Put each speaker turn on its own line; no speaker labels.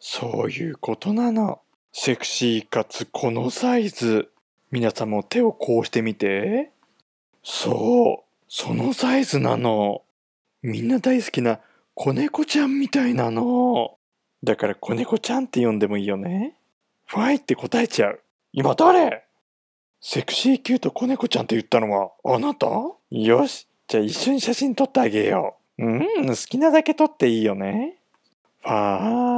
そういうことなの。セクシーかつこのサイズ。皆さんも手をこうしてみて。そう、そのサイズなの。みんな大好きな子猫ちゃんみたいなの。だから子猫ちゃんって呼んでもいいよね。ファイって答えちゃう。今誰セクシーキュート子猫ちゃんって言ったのはあなたよし、じゃあ一緒に写真撮ってあげよう。うん、好きなだけ撮っていいよね。ファー。